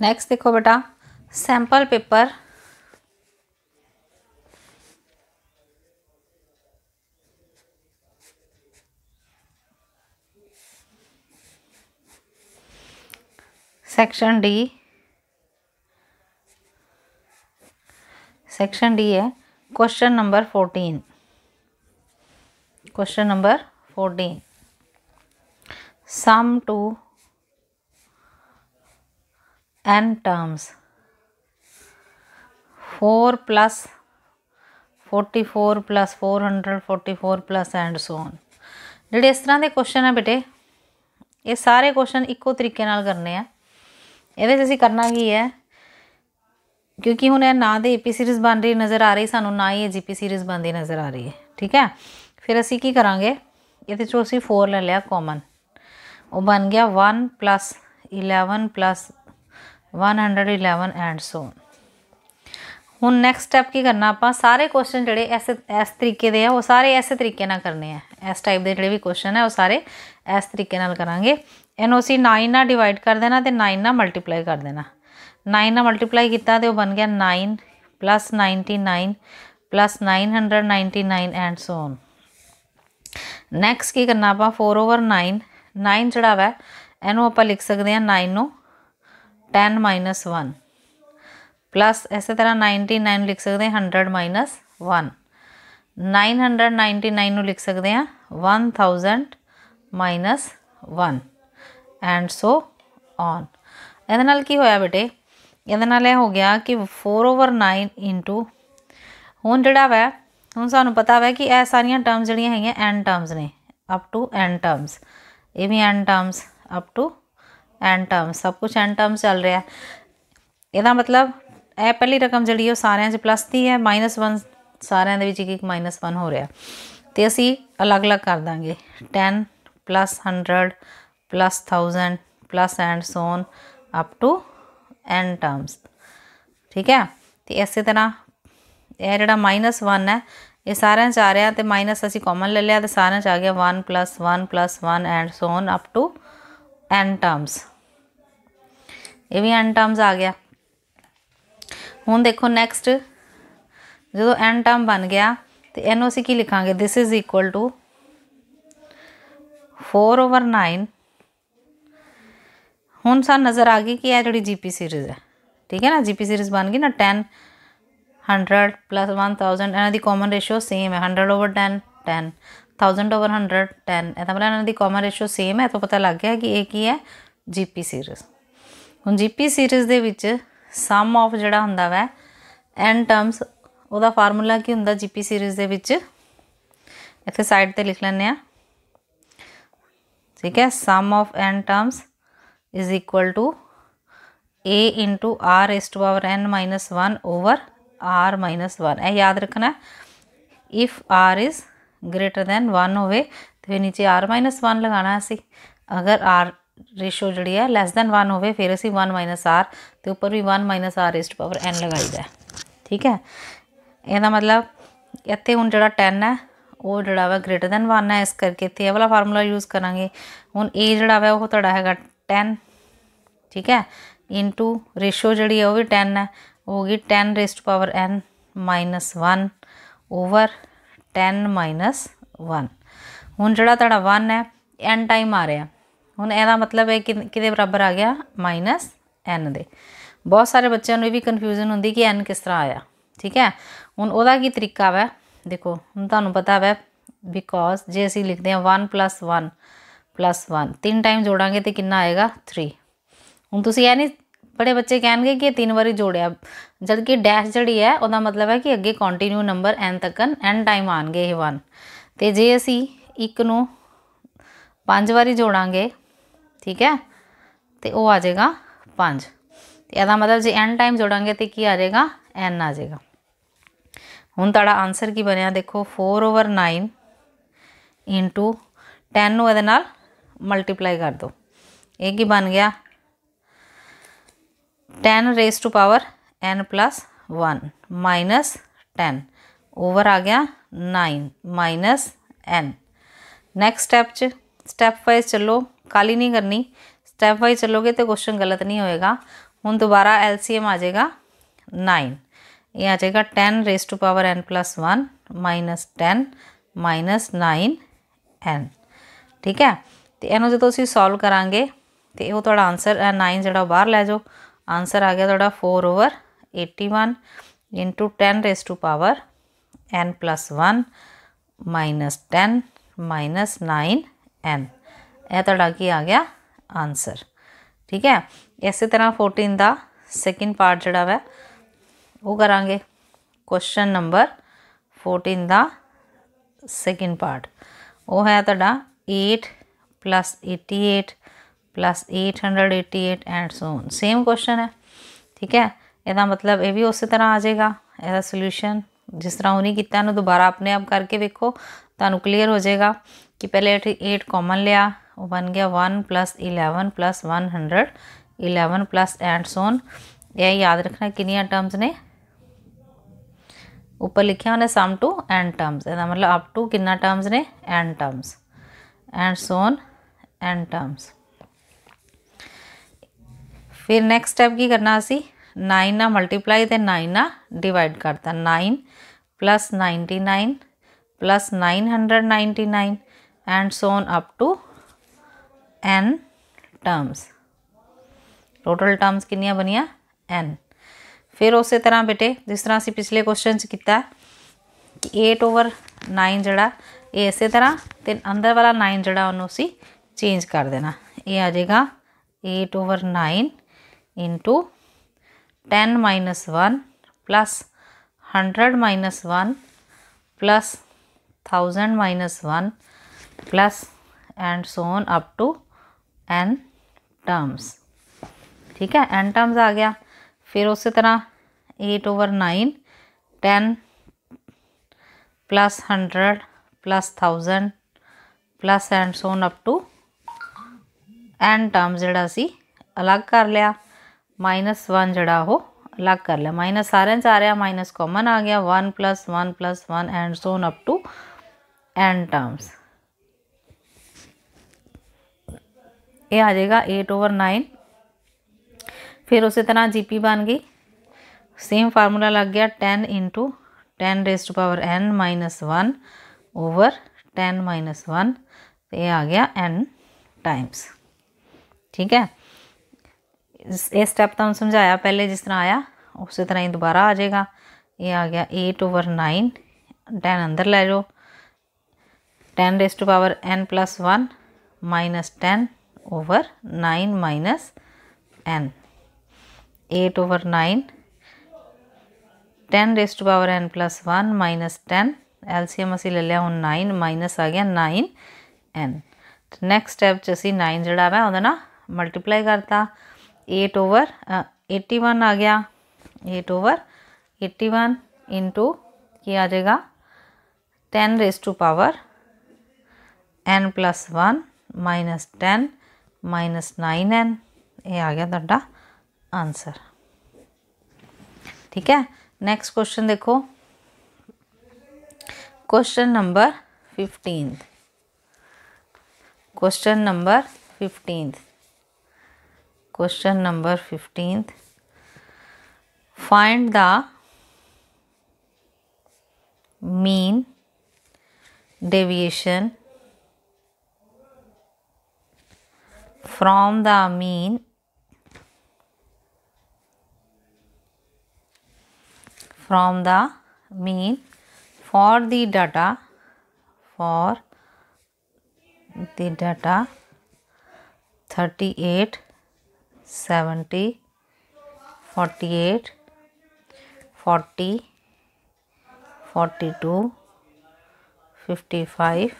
Next देखो बेटा sample paper section D section D है question number fourteen question number fourteen sum to n terms 4 plus 44 plus 444 plus and so on ਜਿਹੜੇ ਇਸ ਤਰ੍ਹਾਂ ਦੇ question ਆ ਬੇਟੇ ਇਹ ਸਾਰੇ ਕੁਐਸਚਨ ਇੱਕੋ ਤਰੀਕੇ ਨਾਲ ਕਰਨੇ ਆ ਇਹਦੇ 'ਚ ਅਸੀਂ ਕਰਨਾ ਕੀ ਹੈ ਕਿਉਂਕਿ ਹੁਣ ਇਹ ਨਾ ਦੇ ਏਪੀ ਸੀਰੀਜ਼ ਬਣ ਰਹੀ ਨਜ਼ਰ ਆ ਰਹੀ ਸਾਨੂੰ ਨਾ ਹੀ ਇਹ ਜੀਪੀ ਸੀਰੀਜ਼ ਬਣਦੀ ਨਜ਼ਰ ਆ ਰਹੀ ਹੈ ਠੀਕ ਹੈ ਫਿਰ ਅਸੀਂ ਕੀ ਕਰਾਂਗੇ ਇਹਦੇ 'ਚੋਂ ਅਸੀਂ 4 ਲੈ ਲਿਆ ਕਾਮਨ ਉਹ ਬਣ ਗਿਆ 1 11 111 ਐਂਡ ਸੋ ਹੁਣ ਨੈਕਸਟ ਸਟੈਪ ਕੀ ਕਰਨਾ ਆਪਾਂ ਸਾਰੇ ਕੁਐਸਚਨ ਜਿਹੜੇ ਐਸੇ ਇਸ ਤਰੀਕੇ ਦੇ ਆ ਉਹ ਸਾਰੇ ਐਸੇ ਤਰੀਕੇ ਨਾਲ ਕਰਨੇ ਆ ਇਸ ਟਾਈਪ ਦੇ ਜਿਹੜੇ ਵੀ ਕੁਐਸਚਨ ਆ ਉਹ ਸਾਰੇ ਇਸ ਤਰੀਕੇ ਨਾਲ ਕਰਾਂਗੇ ਇਹਨੂੰ ਅਸੀਂ 9 ਨਾਲ ਡਿਵਾਈਡ ਕਰ ਦੇਣਾ ਤੇ 9 ਨਾਲ ਮਲਟੀਪਲਾਈ ਕਰ ਦੇਣਾ 9 ਨਾਲ ਮਲਟੀਪਲਾਈ ਕੀਤਾ ਤੇ ਉਹ ਬਣ ਗਿਆ 9 99 999 ਐਂਡ ਸੋ ਔਨ ਨੈਕਸਟ ਕੀ ਕਰਨਾ ਆਪਾਂ 4 ਓਵਰ 9 9 ਜਿਹੜਾ ਵਾ ਇਹਨੂੰ ਆਪਾਂ ਲਿਖ ਸਕਦੇ ਆ 9 ਨੂੰ टेन माइनस वन प्लस इसे तरह नाइनटी नाइन लिख सकते हैं hundred minus one nine hundred ninety nine लिख सकते हैं one thousand minus one and so on ए होया बेटे ये हो गया कि four over nine into हूँ जोड़ा वै हूँ सूँ पता वै कि यह सारिया टर्म्स है एंड टर्म्स ने अप टू एंड टर्म्स ये भी n terms up to n term ਸਭ ਕੁਝ ਐਂਡ ਟਰਮ ਚੱਲ ਰਿਹਾ ਇਹਦਾ ਮਤਲਬ ਇਹ ਪਹਿਲੀ ਰਕਮ ਜਿਹੜੀ ਉਹ ਸਾਰਿਆਂ 'ਚ ਪਲੱਸ ਦੀ ਹੈ ਮਾਈਨਸ -1 ਸਾਰਿਆਂ ਦੇ ਵਿੱਚ ਇੱਕ ਇੱਕ ਮਾਈਨਸ -1 ਹੋ ਰਿਹਾ ਤੇ ਅਸੀਂ ਅਲੱਗ-ਅਲੱਗ ਕਰ ਦਾਂਗੇ 10 plus 100 plus 1000 plus and so on up to n terms ਠੀਕ ਹੈ ਤੇ ਇਸੇ ਤਰ੍ਹਾਂ ਇਹ ਜਿਹੜਾ ਮਾਈਨਸ -1 ਹੈ ਇਹ ਸਾਰਿਆਂ 'ਚ ਆ ਰਿਹਾ ਤੇ ਮਾਈਨਸ ਅਸੀਂ ਕਾਮਨ ਲੈ ਲਿਆ ਤੇ ਸਾਰਿਆਂ 'ਚ ਆ ਗਿਆ 1 1 1 and so on up to n terms ये भी एन टर्म्स आ गया हूँ देखो नैक्सट जो एन टर्म बन गया तो इन असी की लिखा this is equal to four over nine हूँ सू नज़र आ गई कि यह जोड़ी जी पी सीरीज़ है ठीक है ना जी पी सीरीज़ बन गई ना ten hundred plus one thousand इन्हों की कॉमन रेशियो सेम है hundred over ten ten thousand over hundred ten है तो मतलब इन्हों की कॉमन रेशो सेम है तो पता लग गया कि यह की है जी पी सीरीज हूँ जी पी सीरीज के सम ऑफ जोड़ा होंगे वै एन टर्म्स ਉਹਦਾ ਫਾਰਮੂਲਾ ਕੀ ਹੁੰਦਾ ਜੀਪੀ ਸੀਰੀਜ਼ ਦੇ ਵਿੱਚ ਇੱਥੇ ਸਾਈਡ ਤੇ ਲਿਖ ਲੈਂਦੇ ਆ ਠੀਕ ਹੈ sum of n terms is equal to a into r is to power n minus 1 over r minus 1 ਇਹ ਯਾਦ ਰੱਖਣਾ if r is greater than one हो तो नीचे आर माइनस वन लगाना असी अगर आर रेशो जी है लैस दैन वन हो फिर असी वन माइनस आर तो उपर भी वन माइनस आर इस पावर एन लगाई है ठीक है यद मतलब इतने हूँ जो टेन है वो जोड़ा वा ग्रेटर दैन वन है इस करके इतने ये वाला फार्मूला यूज़ करा हूँ ए जोड़ा वा वो थोड़ा है टेन ठीक है इन टू रेशो जी है वह भी टेन है वो होगी ten raised power n minus one over 10 1 ਹੁਣ ਜਿਹੜਾ ਤੁਹਾਡਾ 1 ਹੈ n ਟਾਈਮ ਆ ਰਿਹਾ ਹੁਣ ਇਹਦਾ ਮਤਲਬ ਹੈ ਕਿ ਕਿਹਦੇ ਬਰਾਬਰ ਆ ਗਿਆ ਮਾਈਨਸ n ਦੇ ਬਹੁਤ ਸਾਰੇ ਬੱਚਿਆਂ ਨੂੰ ਇਹ ਵੀ ਕਨਫਿਊਜ਼ਨ ਹੁੰਦੀ ਕਿ n ਕਿਸ ਤਰ੍ਹਾਂ ਆਇਆ ਠੀਕ ਹੈ ਹੁਣ ਉਹਦਾ ਕੀ ਤਰੀਕਾ ਵਾ ਦੇਖੋ ਹੁਣ ਤੁਹਾਨੂੰ ਪਤਾ ਵਾ ਬਿਕੋਜ਼ ਜੇ ਅਸੀਂ ਲਿਖਦੇ ਹਾਂ 1 1 1 ਤਿੰਨ ਟਾਈਮ ਜੋੜਾਂਗੇ ਤੇ ਕਿੰਨਾ ਆਏਗਾ 3 ਹੁਣ ਤੁਸੀਂ ਇਹ ਨਹੀਂ ਬੜੇ ਬੱਚੇ ਕਹਿਣਗੇ ਕਿ ਇਹ ਤਿੰਨ ਵਾਰੀ ਜੋੜਿਆ ਜਦ ਕਿ ਡੈਸ਼ ਜਿਹੜੀ ਹੈ ਉਹਦਾ ਮਤਲਬ ਹੈ ਕਿ ਅੱਗੇ ਕੰਟੀਨਿਊ ਨੰਬਰ ਐਨ ਤੱਕਨ ਐਨ ਟਾਈਮ ਆਣਗੇ ਇਹ 1 ਤੇ ਜੇ ਅਸੀਂ ਇੱਕ ਨੂੰ ਪੰਜ ਵਾਰੀ ਜੋੜਾਂਗੇ ਠੀਕ ਹੈ ਤੇ ਉਹ ਆ ਜਾਏਗਾ 5 ਤੇ ਇਹਦਾ ਮਤਲਬ ਜੇ ਐਨ ਟਾਈਮ ਜੋੜਾਂਗੇ ਤੇ ਕੀ ਆ ਜਾਏਗਾ ਐਨ ਆ ਜਾਏਗਾ ਹੁਣ ਤੁਹਾਡਾ ਆਨਸਰ ਕੀ ਬਣਿਆ ਦੇਖੋ 4 ਓਵਰ 9 10 ਨੂੰ ਇਹਦੇ ਨਾਲ ਮਲਟੀਪਲਾਈ ਕਰ ਦਿਓ ਇਹ ਕੀ ਬਣ ਗਿਆ ten raise to power n plus one minus ten over आ गया nine minus n next step step wise चलो काली नहीं करनी स्टैप वाइज चलोगे तो क्वेश्चन गलत नहीं होएगा हूँ दोबारा एलसीएम आ जाएगा नाइन ये आ जाएगा ten raise to power n plus one minus ten minus nine n ठीक है तो यू जो अं सोल्व करा तो वो थोड़ा आंसर नाइन ਜਿਹੜਾ बहर लै जाओ आंसर आ गया थोड़ा four over eighty one into ten raise to power n plus one minus ten minus nine n यह थोड़ा की आ गया आंसर ठीक है इस तरह फोर्टीन का सैकेंड पार्ट जोड़ा वै वो करा क्वेश्चन नंबर फोर्टीन का सैकेंड पार्ट वो है तोड़ा eight plus eighty eight plus eight hundred eighty eight and so on same question है ठीक है यदा मतलब ये भी उस तरह आ जाएगा यदा सोल्यूशन जिस तरह उन्हें किया दोबारा अपने आप करके वेखो तो क्लीयर हो जाएगा कि पहले एट एट कॉमन लिया बन गया one plus eleven plus one hundred eleven plus and so on यह याद रखना किनिया टर्म्स ने उपर लिखा उन्हें सम टू एंड टर्म्स ए मतलब अप टू कि टर्म्स ने n terms and so on n terms फिर नैक्सट स्टैप की करना असी नाइन ना मल्टीप्लाई तो नाइन ना डिवाइड करता nine plus ninety nine plus nine hundred ninety nine and so on up to n terms total terms कि बनिया एन फिर उस तरह बेटे जिस तरह असी पिछले क्वेश्चन किया कि एट ओवर नाइन जड़ा ये इस तरह तो अंदर वाला नाइन जड़ा उन्होंने असी चेंज कर देना यह आ जाएगा eight over nine into 10 minus 1 plus 100 minus 1 plus 1000 minus 1 plus and so on up to n terms ठीक है n terms आ गया फिर उसी तरह 8 over 9 10 plus hundred plus thousand plus and so on up to n terms जोड़ा सी अलग कर लिया माइनस वन जड़ा हो अलग कर लिया माइनस सारे सारे माइनस कॉमन आ गया one plus one plus one and so on up to n terms ये आ जाएगा एट ओवर नाइन फिर उसी तरह जीपी बन गई सेम फार्मूला लग गया ten into ten raise to power n minus one over ten minus one ये तो आ गया एन टाइम्स ठीक है ये स्टेप तो समझाया पहले जिस तरह आया उस तरह ही दोबारा आ जाएगा ये आ गया एट ओवर नाइन टेन अंदर लै जाओ ten raise to power n plus one minus ten over nine minus n eight over nine ten raise to power n plus one minus ten LCM असी ले लिया हूँ नाइन माइनस आ गया nine n next step असी nine जोड़ा ਵਾ ਉਹਦਾ ਨਾ एट ओवर एट्टी वन आ गया एट ओवर एट्टी वन इन इंटू आ जाएगा ten raise to power n plus one minus ten minus nine n ये आ गया थोड़ा आंसर ठीक है नेक्स्ट क्वेश्चन देखो question number fifteen question number fifteen Question number 15th. Find the mean deviation from the mean from the mean for the data for the data 38 seventy forty eight forty forty two fifty five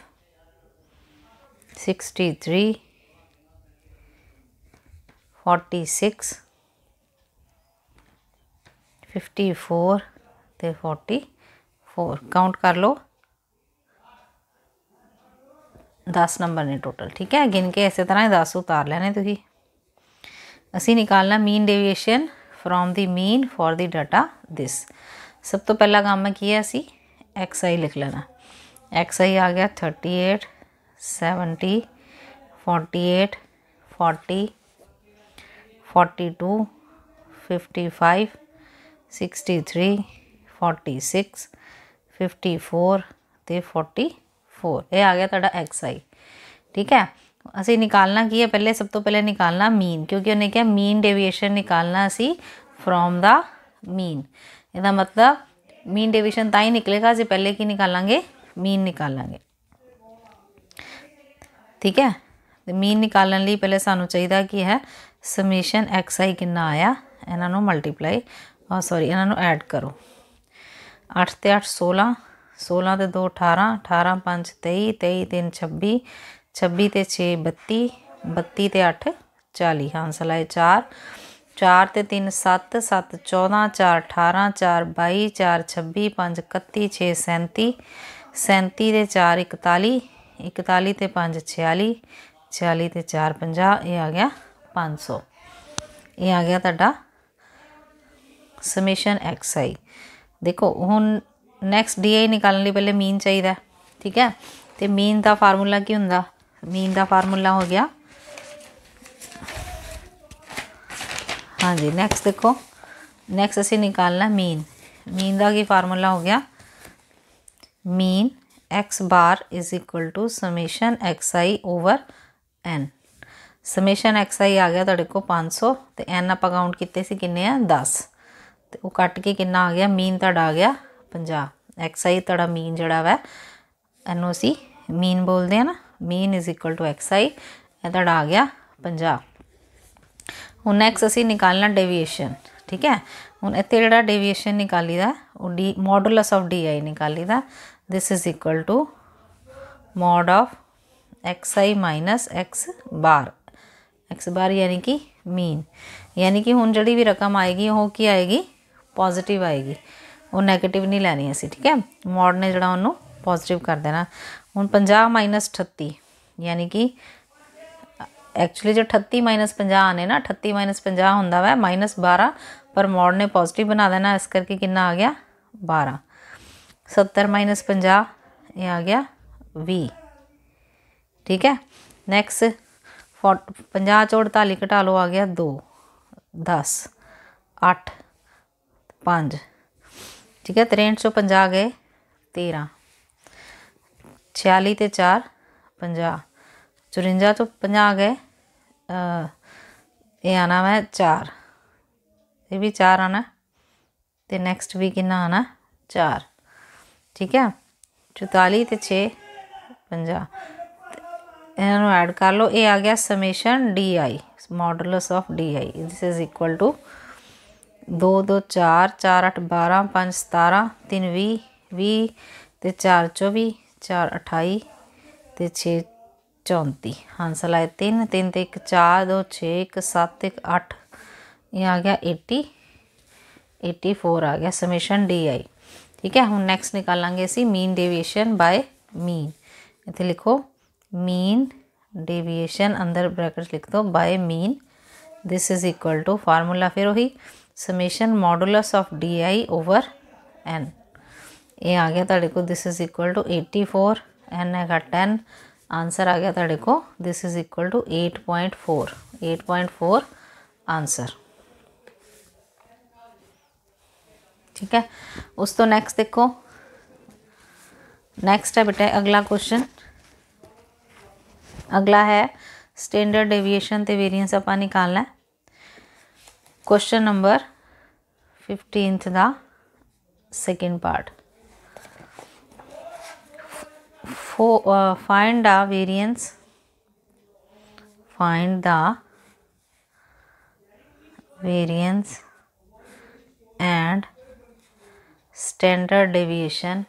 sixty three forty six fifty four तो forty four count कर लो दस number ने total ठीक है गिन के इस तरह दस उतार लेने तुम्हें असी निकालना mean deviation from the mean for the data this सब तो पहला काम में किया असी एक्स आई लिख लेना एक्स आई आ गया thirty eight seventy forty eight forty forty two fifty five sixty three forty six fifty four तो फोर्टी फोर यह आ गया थोड़ा एक्स आई ठीक है ਅਸੀਂ ਨਿਕਾਲਣਾ ਕੀ ਹੈ ਪਹਿਲੇ ਸਭ ਤੋਂ ਪਹਿਲੇ ਨਿਕਾਲਣਾ ਮੀਨ ਕਿਉਂਕਿ ਉਹਨੇ ਕਿਹਾ ਮੀਨ ਡੇਵੀਏਸ਼ਨ ਨਿਕਾਲਣਾ ਸੀ ਫਰੋਮ ਦਾ ਮੀਨ ਇਹਦਾ ਮਤਲਬ ਮੀਨ ਡੇਵੀਏਸ਼ਨ ਤਾਂ ਹੀ ਨਿਕਲੇਗਾ ਜੇ ਪਹਿਲੇ ਕੀ ਨਿਕਾਲਾਂਗੇ ਮੀਨ ਨਿਕਾਲਾਂਗੇ ਠੀਕ ਹੈ ਤੇ ਮੀਨ ਨਿਕਾਲਣ ਲਈ ਪਹਿਲੇ ਸਾਨੂੰ ਚਾਹੀਦਾ ਕੀ ਹੈ ਸਮੇਸ਼ਨ ਐਕਸ ਆਈ ਕਿੰਨਾ ਆਇਆ ਇਹਨਾਂ ਨੂੰ ਮਲਟੀਪਲਾਈ ਸੌਰੀ ਇਹਨਾਂ ਨੂੰ ਐਡ ਕਰੋ 8 ਤੇ 8 16 16 ਤੇ 2 18 18 5 23 23 3 26 26 ਤੇ 6 32 32 ਤੇ 8 40 ਹਾਂ ਸਲਾਏ 4 4 ਤੇ 3 7 7 14 4 18 4 22 4 26 5 31 6 37 37 ਤੇ 4 41 41 ਤੇ 5 46 46 ਤੇ 4 50 ਇਹ ਆ ਗਿਆ 500 ਇਹ ਆ ਗਿਆ ਤੁਹਾਡਾ ਸਮੇਸ਼ਨ ਐਕਸ ਆਈ ਦੇਖੋ ਹੁਣ ਨੈਕਸਟ ਡੀਆਈ ਨਿਕਾਲਣ ਲਈ ਪਹਿਲੇ ਮੀਨ ਚਾਹੀਦਾ ਠੀਕ ਹੈ ਤੇ ਮੀਨ ਦਾ ਫਾਰਮੂਲਾ ਕੀ ਹੁੰਦਾ ਮੀਨ ਦਾ ਫਾਰਮੂਲਾ ਹੋ ਗਿਆ ਹਾਂਜੀ ਨੈਕਸਟ ਦੇਖੋ ਨੈਕਸਟ ਅਸੀਂ ਨਿਕਾਲਣਾ ਮੀਨ ਮੀਨ ਦਾ ਕੀ ਫਾਰਮੂਲਾ ਹੋ ਗਿਆ mean x bar is equal to summation xi over n summation xi ਆ ਗਿਆ ਤੁਹਾਡੇ ਕੋ 500 ਤੇ n ਆਪਾਂ ਕਾਊਂਟ ਕੀਤੇ ਸੀ ਕਿੰਨੇ ਆ 10 ਤੇ ਉਹ ਕੱਟ ਕੇ ਕਿੰਨਾ ਆ ਗਿਆ ਮੀਨ ਤੁਹਾਡਾ ਆ ਗਿਆ 50 xi ਤੁਹਾਡਾ ਮੀਨ ਜਿਹੜਾ ਵਾ ਇਹਨੂੰ ਅਸੀਂ ਮੀਨ ਬੋਲਦੇ ਆ ਨਾ mean is equal to xi ਇਹ ਤੁਹਾਡਾ ਆ ਗਿਆ 50 ਹੁਣ ਨੈਕਸਟ ਅਸੀਂ ਨਿਕਾਲਣਾ ਡੇਵੀਏਸ਼ਨ ਠੀਕ ਹੈ ਹੁਣ ਇੱਥੇ ਜਿਹੜਾ ਡੇਵੀਏਸ਼ਨ ਨਿਕਾਲੀਦਾ ਉਹ ਡੀ ਮੋਡੂਲਸ ਆਫ ਡੀਆਈ ਨਿਕਾਲੀਦਾ this is equal to mod of xi minus x bar x bar ਯਾਨੀ ਕਿ ਮੀਨ ਯਾਨੀ ਕਿ ਹੁਣ ਜਿਹੜੀ ਵੀ ਰਕਮ ਆਏਗੀ ਉਹ ਕੀ ਆਏਗੀ ਪੋਜ਼ਿਟਿਵ ਆਏਗੀ ਉਹ 네ਗੇਟਿਵ ਨਹੀਂ ਲੈਣੀ ਅਸੀਂ ਠੀਕ ਹੈ ਮੋਡ ਨੇ ਜਿਹੜਾ ਉਹਨੂੰ ਪੋਜ਼ਿਟਿਵ ਕਰ ਦੇਣਾ हूँ पंजा माइनस अठत्ती यानी कि एक्चुअली जो अठत्ती माइनस पंजा आने ना अठत्ती माइनस पंजा हों माइनस बारह पर मॉड ने पॉजिटिव बना देना इस करके कि आ गया बारह सत्तर माइनस पाँह यह आ गया भी ठीक है नैक्स फोट पाँ चो घटा लो आ गया दो दस अठ पाँच ठीक है त्रेंट चो पाँ गए तेरह 46 ਤੇ 4 50 54 ਤੋਂ 50 ਗਏ ਇਹ ਆਣਾ ਹੈ 4 ਇਹ ਵੀ 4 ਆਣਾ ਤੇ ਨੈਕਸਟ ਵੀ ਕਿੰਨਾ ਆਣਾ 4 ਠੀਕ ਹੈ 44 ਤੇ 6 50 ਇਹਨਾਂ ਨੂੰ ਐਡ ਕਰ ਲਓ ਇਹ ਆ ਗਿਆ summation DI i modulus of DI this is equal to 2 2 4 4 8 12 5 17 3 20 20 ਤੇ 4 24 चार अठाई तो छे चौंती आंसर हाँ, आए तीन तीन तो एक चार दो छे एक सत्त एक अठ ये आ गया एटी एटी फोर आ गया समेन डी आई ठीक है हम नैक्सट निकाला असी मीन डेविएशन बाय मीन इतने लिखो मीन डेविएशन अंदर ब्रैकेट लिख दो by mean this is equal to formula फिर उ summation modulus of d i over n ये आ गया को this is equal to four n answer आ गया तेरे को this is equal to eight point four eight point four answer ठीक है उस तो नेक्स्ट देखो नेक्स्ट है बेटा अगला क्वेश्चन अगला है स्टैंडर्ड डेविएशन तो वेरिएंस आप निकालना है क्वेश्चन नंबर फिफ्टींथ का second part for, uh, find the variance find the variance and standard deviation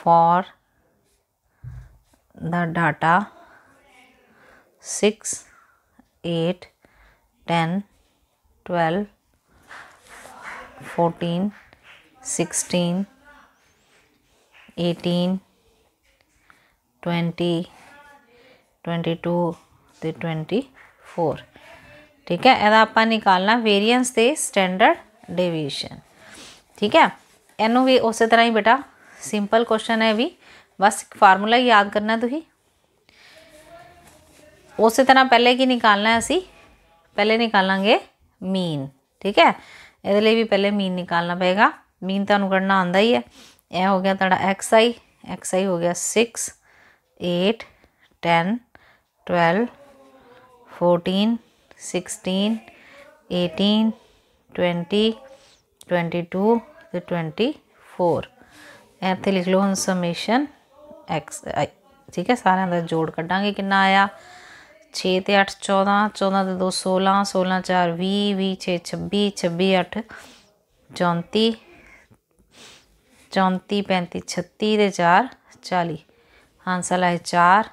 for the data 6 8 10 12 14 16 18 20 22 ਤੇ 24 ਠੀਕ ਹੈ ਇਹਦਾ ਆਪਾਂ ਨਿਕਾਲਣਾ ਵੇਰੀਅੰਸ ਤੇ ਸਟੈਂਡਰਡ ਡੇਵੀਏਸ਼ਨ ਠੀਕ ਹੈ ਇਹਨੂੰ ਵੀ ਉਸੇ ਤਰ੍ਹਾਂ ਹੀ ਬੇਟਾ ਸਿੰਪਲ ਕੁਐਸਚਨ ਹੈ ਵੀ ਬਸ ਇੱਕ ਫਾਰਮੂਲਾ ਯਾਦ ਕਰਨਾ ਤੁਸੀਂ ਉਸੇ ਤਰ੍ਹਾਂ ਪਹਿਲੇ ਕੀ ਨਿਕਾਲਣਾ ਹੈ ਅਸੀਂ ਪਹਿਲੇ ਨਿਕਾਲਾਂਗੇ ਮੀਨ ਠੀਕ ਹੈ ਇਹਦੇ ਲਈ ਵੀ ਪਹਿਲੇ ਮੀਨ ਨਿਕਾਲਣਾ ਪਏਗਾ ਮੀਨ ਤੁਹਾਨੂੰ ਕੱਢਣਾ ਆਉਂਦਾ ਹੀ ਹੈ ए हो गया थोड़ा एक्स आई एक्स आई हो गया six eight ten twelve fourteen sixteen eighteen twenty twenty two तो ट्वेंटी फोर इत लिख लो हम समेन एक्स आई ठीक है सारे का जोड़ क्डा कि आया छे तो अठ चौदह चौदह तो दो सोलह सोलह चार भी छे छब्बी छब्बी अठ चौंती 34 35 36 ਦੇ 4 40 ਆਨਸਰ ਹੈ 4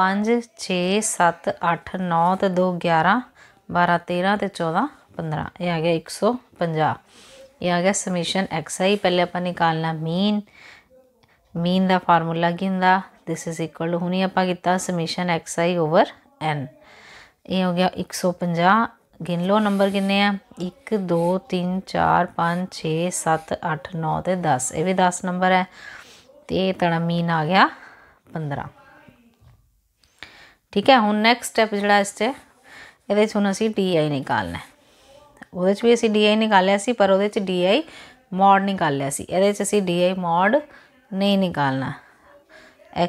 5 6 7 8 9 ਤੇ 2 11 12 13 ਤੇ 14 15 ਇਹ ਆ ਗਿਆ 150 ਇਹ ਆ ਗਿਆ ਸਮੇਸ਼ਨ xi ਪਹਿਲੇ ਆਪਾਂ ਨਿਕਾਲਣਾ ਮੀਨ ਮੀਨ ਦਾ ਫਾਰਮੂਲਾ ਕੀ ਹੁੰਦਾ ਥਿਸ ਇਜ਼ ਇਕੁਅਲ ਟੂ ਹੁਣੀ ਆਪਾਂ ਕੀਤਾ ਸਮੇਸ਼ਨ xi ਓਵਰ n ਇਹ ਹੋ ਗਿਆ 150 ਗਿਣ ਲਓ ਨੰਬਰ ਕਿੰਨੇ ਆ 1 2 3 4 5 6 7 8 9 ਤੇ 10 ਇਹ ਵੀ 10 ਨੰਬਰ ਹੈ ਤੇ ਤੜਾ ਮੀਨ ਆ ਗਿਆ 15 ਠੀਕ ਹੈ ਹੁਣ ਨੈਕਸਟ ਸਟੈਪ ਜਿਹੜਾ ਇਸ ਤੇ ਇਹਦੇ ਚ ਹੁਣ ਅਸੀਂ ਡੀਆਈ ਨਿਕਾਲਣਾ ਉਹਦੇ ਚ ਵੀ ਅਸੀਂ ਡੀਆਈ ਨਿਕਾਲਿਆ ਸੀ ਪਰ ਉਹਦੇ ਚ ਡੀਆਈ ਮੋਡ ਨਿਕਾਲਿਆ ਸੀ ਇਹਦੇ ਚ ਅਸੀਂ ਡੀਆਈ ਮੋਡ ਨਹੀਂ ਨਿਕਾਲਣਾ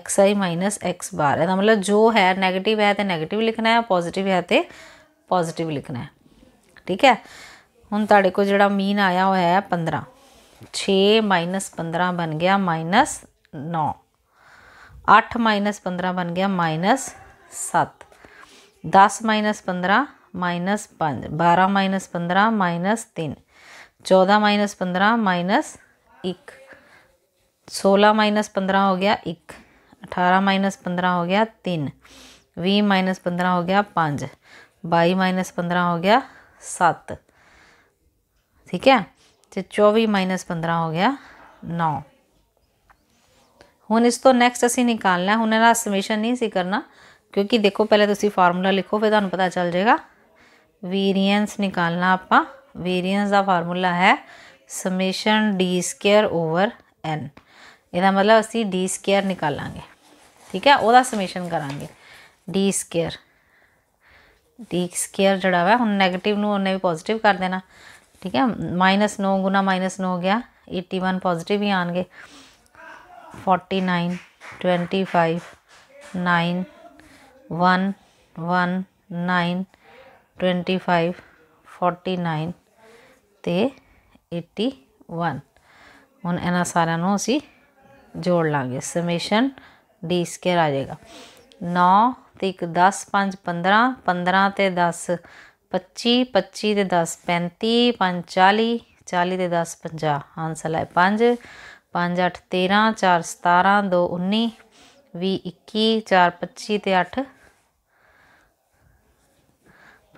xi x ਬਾਰ ਇਹਦਾ ਮਤਲਬ ਜੋ ਹੈ 네ਗੇਟਿਵ ਹੈ ਤੇ 네ਗੇਟਿਵ ਲਿਖਣਾ ਹੈ ਪੋਜ਼ਿਟਿਵ ਹੈ ਤੇ पॉजिटिव लिखना है ठीक है हूँ ते को जोड़ा मीन आया हुआ है पंद्रह छे माइनस पंद्रह बन गया माइनस नौ अठ माइनस पंद्रह बन गया माइनस सत दस माइनस पंद्रह माइनस पाँच बारह माइनस पंद्रह माइनस तीन चौदह माइनस पंद्रह माइनस एक सोलह माइनस पंद्रह हो गया एक अठारह माइनस पंद्रह हो गया तीन भी माइनस पंद्रह हो गया पाँच बाई माइनस पंद्रह हो गया सात ठीक है तो चौबीस माइनस पंद्रह हो गया नौ ਹੁਣ ਇਸ ਤੋਂ ਨੈਕਸਟ ਅਸੀਂ ਨਿਕਾਲਣਾ ਹੁਣ ਇਹਦਾ ਸਮੇਸ਼ਨ ਨਹੀਂ ਸੀ ਕਰਨਾ ਕਿਉਂਕਿ ਦੇਖੋ ਪਹਿਲੇ ਤੁਸੀਂ ਫਾਰਮੂਲਾ ਲਿਖੋ ਫਿਰ ਤੁਹਾਨੂੰ ਪਤਾ ਚੱਲ ਜਾਏਗਾ ਵੇਰੀਐਂਸ ਨਿਕਾਲਣਾ ਆਪਾਂ ਵੇਰੀਐਂਸ ਦਾ ਫਾਰਮੂਲਾ ਹੈ summation d square over n ਇਹਦਾ ਮਤਲਬ ਅਸੀਂ d ਸਕੁਅਰ ਨਿਕਾਲਾਂਗੇ ਠੀਕ ਹੈ ਉਹਦਾ ਸਮੇਸ਼ਨ ਕਰਾਂਗੇ d ਸਕੁਅਰ डी स्केयर जड़ा हुआ हूँ हम नेगेटिव उन्हें भी पॉजिटिव कर देना ठीक है माइनस नौ गुना माइनस नौ हो गया एटी वन पॉजिटिव ही आएंगे forty nine twenty five nine one one nine twenty five forty nine तो एटी वन हूँ ਇਹਨਾਂ सारे असी जोड़ लाँगे समेन डी स्केयर आ जाएगा नौ ਤੇ 1 10 5 15 15 ਤੇ 10 25 25 ਤੇ 10 35 5 40 40 ਤੇ 10 50 ਆਨਸਰ ਹੈ 5 5 8 13 4 17 2 19 20 21 4 25 ਤੇ 8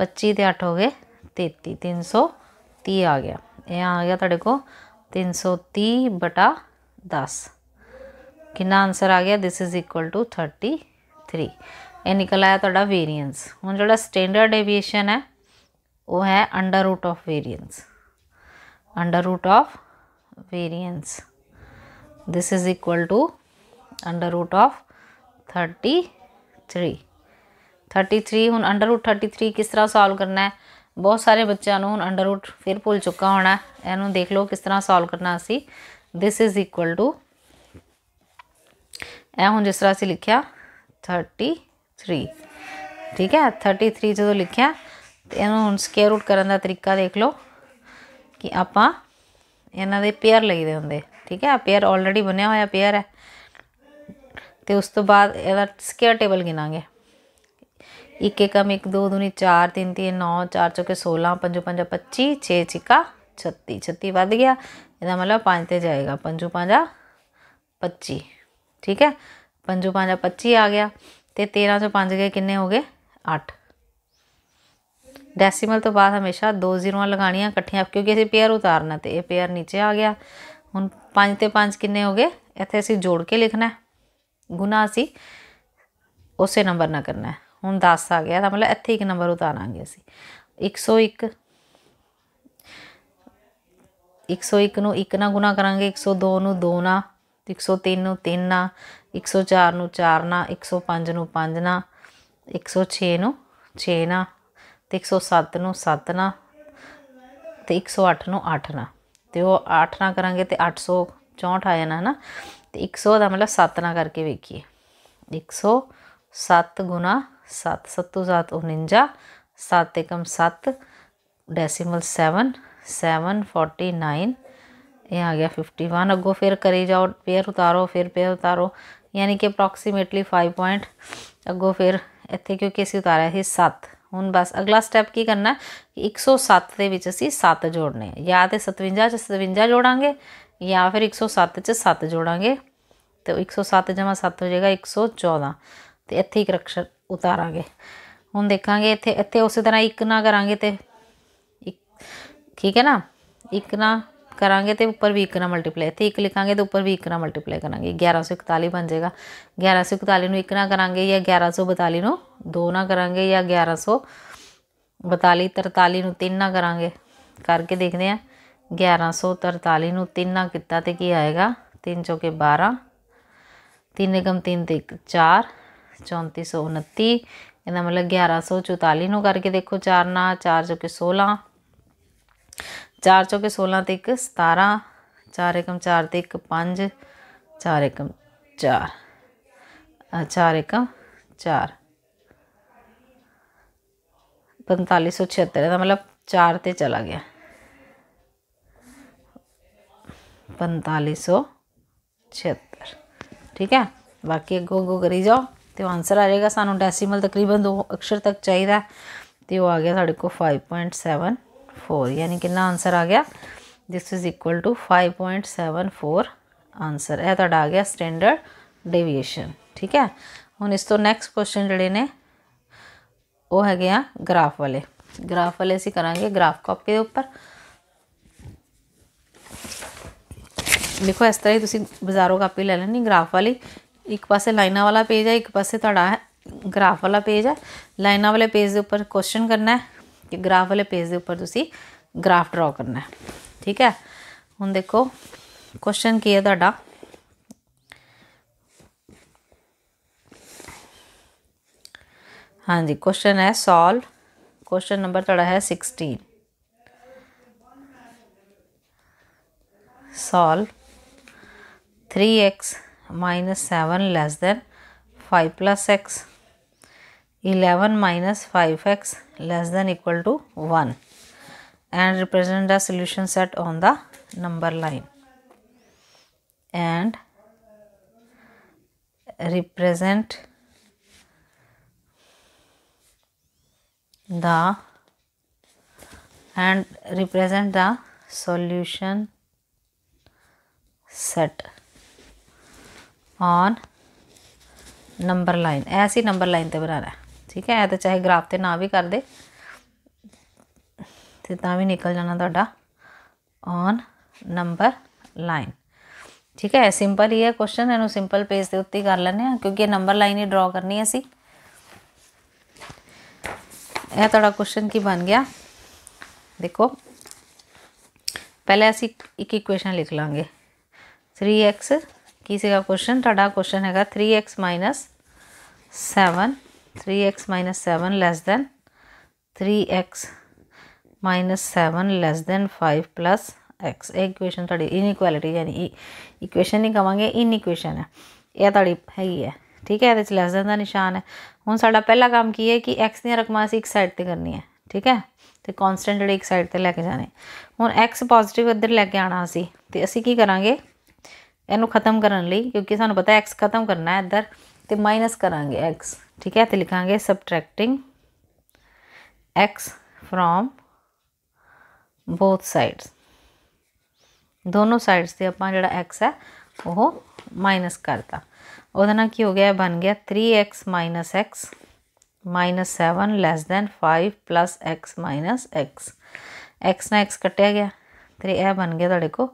25 ਤੇ 8 ਹੋ ਗਏ 33 330 ਆ ਗਿਆ ਇਹ ਆ ਗਿਆ ਤੁਹਾਡੇ ਕੋ 330 ਬਟਾ 10 कितना आंसर आ गया this is equal to thirty three यह निकल आया थोड़ा वेरियंस हूँ जो स्टैंडर्ड एविएशन है वो है under root of variance under root of variance this is equal to under root of thirty three thirty three हूँ अंडर रूट थर्टी थ्री किस तरह सॉल्व करना है बहुत सारे बच्चों हूँ अंडर रूट फिर भूल चुका होना है इनू देख लो किस तरह सॉल्व करना असी दिस इज इक्वल टू ए हूँ जिस तरह असी लिखा थर्टी थ्री ठीक है थर्टी थ्री जो लिखा तो यू हम स्केयर रूट कर तरीका देख लो कि आप पेयर लगते होंगे ठीक है पेयर ऑलरेडी बनया हुआ पेयर है तो उस तो बाद स्केयर टेबल गिना एक एक कम एक दो दूनी चार तीन तीन नौ चार चौके सोलह पंजू पंजा पच्ची छे छिका छत्ती छत्ती बद गया यदा मतलब पाँच जाएगा पंजू पाँजा पच्ची ठीक है पंजू पाँजा पच्ची आ गया तो तेरह चो पाँच गए किन्ने हो गए अठ डैसीमल तो बाद हमेशा दो जीरो लगानियाँ कट्ठिया क्योंकि असी पेयर उतारना तो यह पेयर नीचे आ गया हूँ पाँच तो पाँच किन्ने हो गए इतने असी जोड़ के लिखना है गुना असी उस नंबर न करना हूँ दस आ गया तो मतलब इतने एक नंबर उतारा असं एक सौ एक एक सौ एक ना गुना करा एक सौ दो दो ना एक सौ तीन तीन ना 104 ਨੂੰ 4 ਨਾਲ 105 ਨੂੰ 5 ਨਾਲ 106 ਨੂੰ 6 ਨਾਲ ਤੇ 107 ਨੂੰ 7 ਨਾਲ ਤੇ 108 ਨੂੰ 8 ਨਾਲ ਤੇ ਉਹ 8 ਨਾਲ ਕਰਾਂਗੇ ਤੇ 864 ਆ ਜਾਣਾ ਹਨਾ ਤੇ 100 ਦਾ ਮਤਲਬ 7 ਨਾਲ ਕਰਕੇ ਵੇਖੀਏ 107 ਗੁਣਾ 7 7 7 49 7 1 7 ਡੈਸੀਮਲ 7 749 ਇਹ ਆ ਗਿਆ 51 ਅੱਗੋਂ ਫਿਰ ਕਰੀ ਜਾਓ ਪੇਅਰ ਉਤਾਰੋ ਫਿਰ ਪੇਅਰ ਉਤਾਰੋ यानी कि अप्रोक्सीमेटली फाइव पॉइंट अगो फिर इतने क्योंकि असी उतारे से सत्त हूँ बस अगला स्टैप की करना कि एक सौ सत्त के असी सत्त जोड़ने या तो सतवंजा च सतवंजा जोड़ा या फिर एक सौ सत्त सत्त जोड़ा तो एक सौ सत्त जमा सत्त हो जाएगा एक सौ चौदह तो इतें एक रक्षर उतारा हूँ देखा इतने इतने उस तरह एक ना करा तो ठीक है ना एक ना करा तो उपर भी एक ना मल्टीप्लाई तो एक लिखा तो उपर भी एक ना मल्टीप्लाई करा ग्यारह सौ इकताली बन जाएगा ग्यारह सौ इकताली एक ना करा या ग्यारह सौ बताली दो ना करांगे या ग्यारह सौ बताली तरताली तीन ना करा करके देखते हैं ग्यारह सौ तरताली तीन ना किता तो की आएगा तीन चौके बारह तीन एकम तीन तो एक चार चौंती सौ उन्ती मतलब ग्यारह सौ चौताली करके देखो चार ना चार चौके सोलह 4 ਚੌਕੇ 16 ਤੇ 1 17 4 1 4 ਤੇ 1 5 4 1 4 4 1 4 4576 ਦਾ ਮਤਲਬ 4 ਤੇ ਚਲਾ ਗਿਆ 4576 ਠੀਕ ਹੈ ਬਾਕੀ ਅੱਗੋਂ ਅੱਗੋਂ ਕਰੀ ਜਾਓ ਤੇ ਆਨਸਰ ਆ ਜਾਏਗਾ ਸਾਨੂੰ ਡੈਸੀਮਲ ਤਕਰੀਬਨ 2 ਅਕਸ਼ਰ ਤੱਕ ਚਾਹੀਦਾ ਤੇ ਉਹ ਆ ਗਿਆ ਸਾਡੇ ਕੋਲ 5.7 फोर यानी कि आंसर आ गया this is equal to five point seven four answer है आ गया स्टैंडर्ड डेविएशन ठीक है हूँ इस तो नैक्सट क्वेश्चन जोड़े ने वो है ग्राफ वाले ग्राफ वाले असं करा ग्राफ कॉपी के उपर देखो इस तरह ही बाजारों कापी ले लेनी ग्राफ वाली एक पास लाइना वाला पेज है एक पास ग्राफ तो वाला पेज है लाइना वाले पेज के उपर क्वेश्चन करना है कि ग्राफ वाले पेज के उपर तुम ग्राफ ड्रॉ करना ठीक है हूँ देखो क्वेश्चन की है ਹੈ हाँ जी क्वेश्चन है सॉल्व क्वेश्चन नंबर थोड़ा है sixteen solve three x minus seven less than five plus x 11 minus 5x less than equal to 1 and represent the solution set on the number line and represent the and represent the solution set on number line ऐसी number line पे बनाना है ਠੀਕ ਹੈ ਤਾਂ ਚਾਹੇ graph ਤੇ ਨਾ ਵੀ ਕਰ ਦੇ ਤੇ ਤਾਂ ਵੀ ਨਿਕਲ ਜਾਣਾ ਤੁਹਾਡਾ ਔਨ ਨੰਬਰ ਲਾਈਨ ਠੀਕ ਹੈ ਸਿੰਪਲ ਹੀ ਹੈ ਕੁਐਸਚਨ ਇਹਨੂੰ ਸਿੰਪਲ ਪੇਜ ਦੇ ਉੱਤੇ ਕਰ ਲੈਣੇ ਆ ਕਿਉਂਕਿ ਇਹ ਨੰਬਰ ਲਾਈਨ ਹੀ ਡਰਾ ਕਰਨੀ ਹੈ ਅਸੀਂ ਇਹ ਤੁਹਾਡਾ ਕੁਐਸਚਨ ਕੀ ਬਣ ਗਿਆ ਦੇਖੋ ਪਹਿਲੇ ਅਸੀਂ ਇੱਕ ਇਕੁਏਸ਼ਨ ਲਿਖ ਲਾਂਗੇ 3x ਕੀ ਸੀਗਾ ਕੁਐਸਚਨ ਤੁਹਾਡਾ ਕੁਐਸਚਨ ਹੈਗਾ 3x 7 3x minus 7 less than 3x minus 7 less than 5 plus x ਇਹ ਇਕੁਏਸ਼ਨ ਤੁਹਾਡੀ ਇਨਇਕੁਐਲਿਟੀ ਯਾਨੀ ਇਕੁਏਸ਼ਨ ਨਹੀਂ ਕਵਾਂਗੇ ਇਨਇਕੁਏਸ਼ਨ ਹੈ ਇਹ ਤੁਹਾਡੀ ਹੈਗੀ ਹੈ ਠੀਕ ਹੈ ਇਹਦੇ ਚ ਲੈਸ ਦੈਨ ਦਾ ਨਿਸ਼ਾਨ ਹੈ ਹੁਣ ਸਾਡਾ ਪਹਿਲਾ ਕੰਮ ਕੀ ਹੈ ਕਿ x ਦੀਆਂ ਰਕਮਾਂ ਅਸੀਂ ਇੱਕ ਸਾਈਡ ਤੇ ਕਰਨੀਆਂ ਠੀਕ ਹੈ ਤੇ ਕਨਸਟੈਂਟ ਜਿਹੜੇ ਇੱਕ ਸਾਈਡ ਤੇ ਲੈ ਕੇ ਜਾਣੇ ਹੁਣ x ਪੋਜ਼ਿਟਿਵ ਇੱਧਰ ਲੈ ਕੇ ਆਣਾ ਸੀ ਤੇ ਅਸੀਂ ਕੀ ਕਰਾਂਗੇ ਇਹਨੂੰ ਖਤਮ ਕਰਨ ਲਈ ਕਿਉਂਕਿ ਸਾਨੂੰ ਪਤਾ x ਖਤਮ ਕਰਨਾ ਹੈ ਇੱਧਰ तो माइनस करा एक्स ठीक है तो लिखा subtracting x from both sides दोनों साइड्स से अपना जोड़ा एक्स है वह माइनस करता वो की हो गया बन गया three x minus x minus seven less than five plus x minus x x ना एक्स कटिया गया तो यह बन गया थोड़े को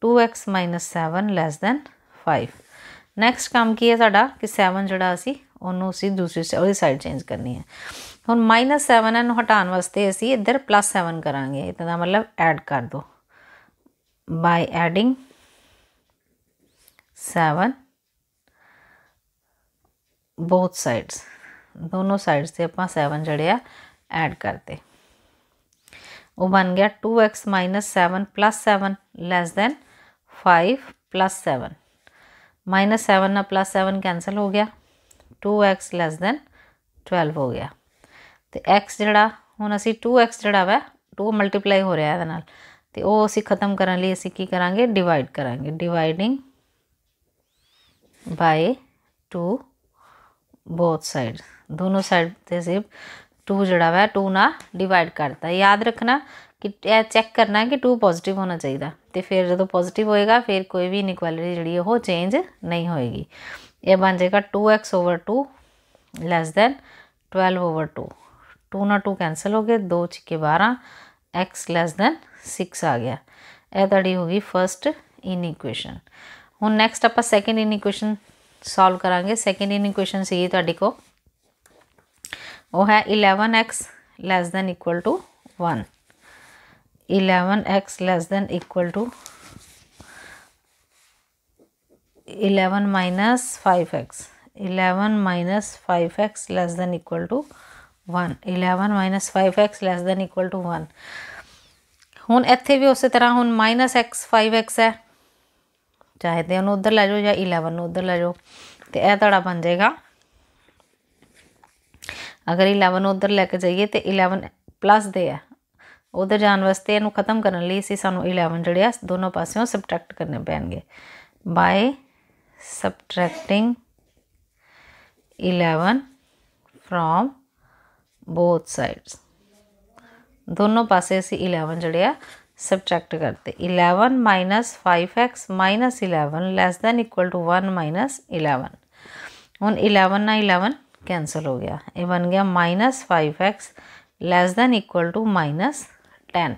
two x minus seven less than five next काम की है साढ़ा कि सैवन जोड़ा असी उन्होंने उसी दूसरी से साइड चेंज करनी है हूँ माइनस सैवन है हटाने वास्ते असी इधर प्लस सैवन करा इतना मतलब ऐड कर दो by adding seven both sides दोनों साइड्स से अपना सैवन जड़े ऐड करते वो बन गया two x minus seven plus seven less than five plus seven minus seven ना प्लस सेवन कैंसल हो गया two x less than twelve हो गया तो एक्स जड़ा हूँ असी टू एक्स जड़ा वै टू मल्टीप्लाई हो रहा है ये तो असी खत्म करने लिए असी की करा डिवाइड करा dividing by two both side दोनों साइड से टू जड़ा वै टू ना डिवाइड करता याद रखना कि यह चैक करना कि टू पॉजिटिव होना चाहिए तो फिर जो पॉजिटिव होएगा फिर कोई भी इनकुआलिटी जी चेंज नहीं होएगी यह बन जाएगा two x over two less than twelve over two two ना टू कैंसल हो गए दो छिके बारह एक्स लैस दैन सिक्स आ गया यह होगी फस्ट इन इक्ुएशन हूँ नैक्सट आप सैकेंड इन इक्ुएशन सॉल्व करा सैकेंड इन इक्ुएशन सी थोड़े को वो है eleven x less than equal to one eleven x less than equal to eleven minus five x eleven minus five x less than equal to one eleven minus five x less than equal to one हूँ इतने भी उस तरह हूँ minus x five x है चाहे तो उन्होंने उधर लै जाओ या इलेवन उधर लै जाओ तो यह थोड़ा बन जाएगा अगर इलेवन उधर लेके जाइए तो इलेवन प्लस दे है उधर जाने वास्ते इन ख़त्म करने लिए सू इलेवन जोड़े आ दोनों पास्यों सबट्रैक्ट करने पैणगे by subtracting eleven from both sides दोनों पासे असी इलेवन जोड़े आ सबट्रैक्ट करते eleven minus five x minus eleven less than equal to one minus eleven हूँ इलेवन ना इलेवन कैंसल हो गया यह बन गया minus five x less than equal to minus 10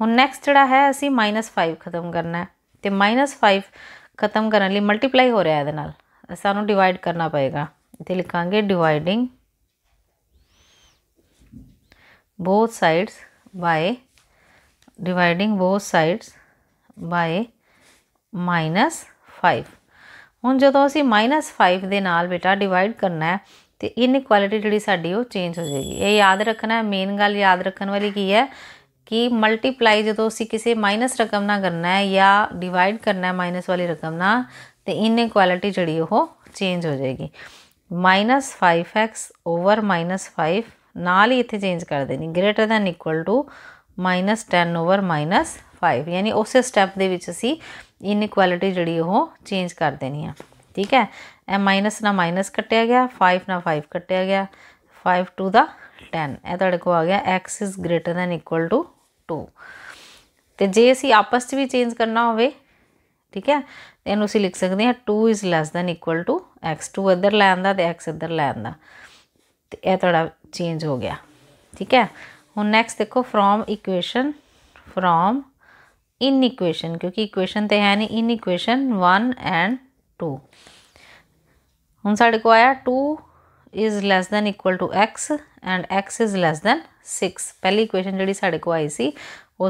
ਹੁਣ ਨੈਕਸਟ ਜਿਹੜਾ ਹੈ ਅਸੀਂ -5 ਖਤਮ ਕਰਨਾ ਹੈ ਤੇ -5 ਖਤਮ ਕਰਨ ਲਈ ਮਲਟੀਪਲਾਈ ਹੋ ਰਿਹਾ ਇਹਦੇ ਨਾਲ ਸਾਨੂੰ ਡਿਵਾਈਡ ਕਰਨਾ ਪਏਗਾ ਇੱਥੇ ਲਿਖਾਂਗੇ dividing both sides by dividing both sides by 5 ਹੁਣ ਜਦੋਂ ਅਸੀਂ -5 ਦੇ ਨਾਲ ਬੇਟਾ ਡਿਵਾਈਡ ਕਰਨਾ ਹੈ ਤੇ ਇਨਇਕੁਐਲਿਟੀ ਜਿਹੜੀ ਸਾਡੀ ਉਹ ਚੇਂਜ ਹੋ ਜਾਏਗੀ ਇਹ ਯਾਦ ਰੱਖਣਾ ਹੈ ਮੇਨ ਗੱਲ ਯਾਦ ਰੱਖਣ ਵਾਲੀ ਕੀ ਹੈ कि मल्टीप्लाई जो उसी किसी माइनस रकम ना करना है या डिवाइड करना है माइनस वाली रकम ना तो इन इक्वालिटी जड़ी वो चेंज हो जाएगी minus five x over minus five नाल ही इतने चेंज कर देनी greater than equal to minus ten over minus five यानी उस स्टैप के इन इनइक्वालिटी जी चेंज कर देनी है ठीक है ए माइनस ना माइनस कटिया गया फाइव ना फाइव कटिया गया फाइव टू द टेन ए तो आ गया x is greater than equal to two तो जे असी आपस भी चेंज करना हो ठीक है तो दैन असी लिख सकते हैं two is less than equal to x two इधर लैन का तो एक्स इधर लैन का तो यह थोड़ा चेंज हो गया ठीक है हम नैक्सट देखो फ्रॉम इक्ुएशन फ्रॉम इन इक्ुएशन क्योंकि इक्ुएशन तो है नहीं inequation one and two हूँ साढ़े को आया two is less than equal to x and x is less than six पहली इक्वेन जी साढ़े आई सी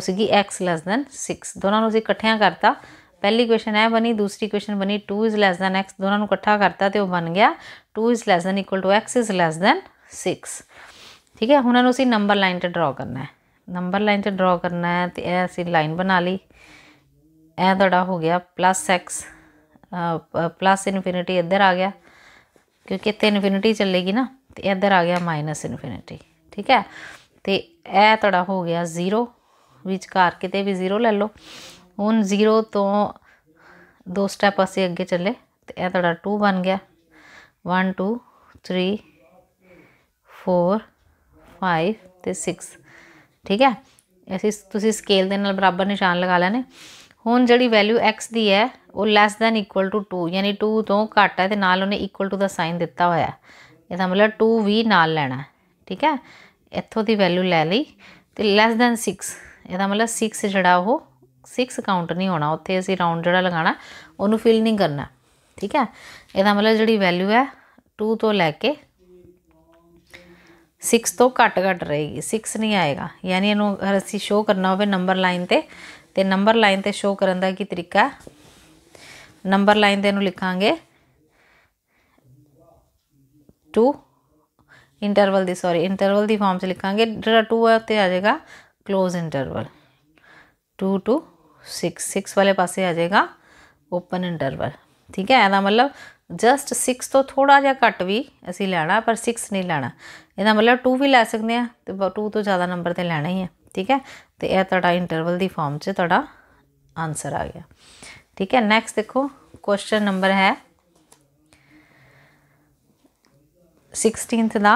सी एक्स लैस दैन सिक्स दोनों अभी कट्ठिया करता पहली इक्वेन ए बनी दूसरी इक्वेन बनी two is less than x दोनों कट्ठा करता तो बन गया two is less than equal to x is less than six ठीक है हूँ अभी नंबर लाइन से ड्रॉ करना है नंबर लाइन से ड्रॉ करना है तो यह असी लाइन बना ली एडा हो गया प्लस एक्स प्लस इनफिनिटी इधर आ गया ਕਿਉਂਕਿ ਇੱਥੇ ਇਨਫਿਨਿਟੀ ਚੱਲੇਗੀ ਨਾ ਤੇ ਇੱਧਰ ਆ ਗਿਆ ਮਾਈਨਸ ਇਨਫਿਨਿਟੀ ਠੀਕ ਹੈ ਤੇ ਇਹ ਤੁਹਾਡਾ ਹੋ ਗਿਆ 0 ਵਿਚਕਾਰ ਕਿਤੇ ਵੀ 0 ਲੈ ਲਓ ਹੁਣ 0 ਤੋਂ ਦੋ ਸਟੈਪ ਅਸੀਂ ਅੱਗੇ ਚੱਲੇ ਤੇ ਇਹ ਤੁਹਾਡਾ 2 ਬਣ ਗਿਆ 1 2 3 4 5 ਤੇ 6 ਠੀਕ ਹੈ ਅਸੀਂ ਤੁਸੀਂ ਸਕੇਲ ਦੇ ਨਾਲ ਬਰਾਬਰ ਨਿਸ਼ਾਨ ਲਗਾ ਲੈਣੇ ਹੁਣ ਜਿਹੜੀ ਵੈਲਿਊ x ਦੀ ਹੈ ਉਹ ਲੈਸ ਦੈਨ ਇਕੁਅਲ ਟੂ 2 ਯਾਨੀ 2 ਤੋਂ ਘੱਟ ਹੈ ਤੇ ਨਾਲ ਉਹਨੇ ਇਕੁਅਲ ਟੂ ਦਾ ਸਾਈਨ ਦਿੱਤਾ ਹੋਇਆ ਇਹਦਾ ਮਤਲਬ 2 ਵੀ ਨਾਲ ਲੈਣਾ ਠੀਕ ਹੈ ਇੱਥੋਂ ਦੀ ਵੈਲਿਊ ਲੈ ਲਈ ਤੇ ਲੈਸ ਦੈਨ 6 ਇਹਦਾ ਮਤਲਬ 6 ਜਿਹੜਾ ਉਹ 6 ਕਾਊਂਟ ਨਹੀਂ ਹੋਣਾ ਉੱਥੇ ਅਸੀਂ ਰਾਉਂਡ ਜਿਹੜਾ ਲਗਾਣਾ ਉਹਨੂੰ ਫਿਲ ਨਹੀਂ ਕਰਨਾ ਠੀਕ ਹੈ ਇਹਦਾ ਮਤਲਬ ਜਿਹੜੀ ਵੈਲਿਊ ਹੈ 2 ਤੋਂ ਲੈ ਕੇ 6 ਤੋਂ ਘੱਟ ਘੱਟ ਰਹੇਗੀ 6 ਨਹੀਂ ਆਏਗਾ ਯਾਨੀ ਇਹਨੂੰ ਅਸੀਂ ਸ਼ੋ ਕਰਨਾ ਹੋਵੇ ਨੰਬਰ ਲਾਈਨ ਤੇ ਤੇ ਨੰਬਰ ਲਾਈਨ ਤੇ ਸ਼ੋ ਕਰਨ ਦਾ ਕੀ ਤਰੀਕਾ ਨੰਬਰ ਲਾਈਨ ਦੇ ਨੂੰ ਲਿਖਾਂਗੇ 2 ਇੰਟਰਵਲ ਦੀ ਸੌਰੀ ਇੰਟਰਵਲ ਦੀ ਫਾਰਮ 'ਚ ਲਿਖਾਂਗੇ ਜਿਹੜਾ 2 ਹੈ ਉੱਤੇ ਆ ਜਾਏਗਾ ক্লোਜ਼ ਇੰਟਰਵਲ 2 ਟੂ 6 6 ਵਾਲੇ ਪਾਸੇ ਆ ਜਾਏਗਾ ਓਪਨ ਇੰਟਰਵਲ ਠੀਕ ਹੈ ਇਹਦਾ ਮਤਲਬ ਜਸਟ 6 ਤੋਂ ਥੋੜਾ ਜਿਹਾ ਘੱਟ ਵੀ ਅਸੀਂ ਲੈਣਾ ਪਰ 6 ਨਹੀਂ ਲੈਣਾ ਇਹਦਾ ਮਤਲਬ 2 ਵੀ ਲੈ ਸਕਦੇ ਆ ਤੇ 2 ਤੋਂ ਜ਼ਿਆਦਾ ਨੰਬਰ ਤੇ ਲੈਣਾ ਹੀ ਹੈ ਠੀਕ ਹੈ ਤੇ ਇਹ ਤੁਹਾਡਾ ਇੰਟਰਵਲ ਦੀ ਫਾਰਮ 'ਚ ਤੁਹਾਡਾ ਆਨਸਰ ਆ ਗਿਆ ठीक है नेक्स्ट देखो क्वेश्चन नंबर है sixteenth the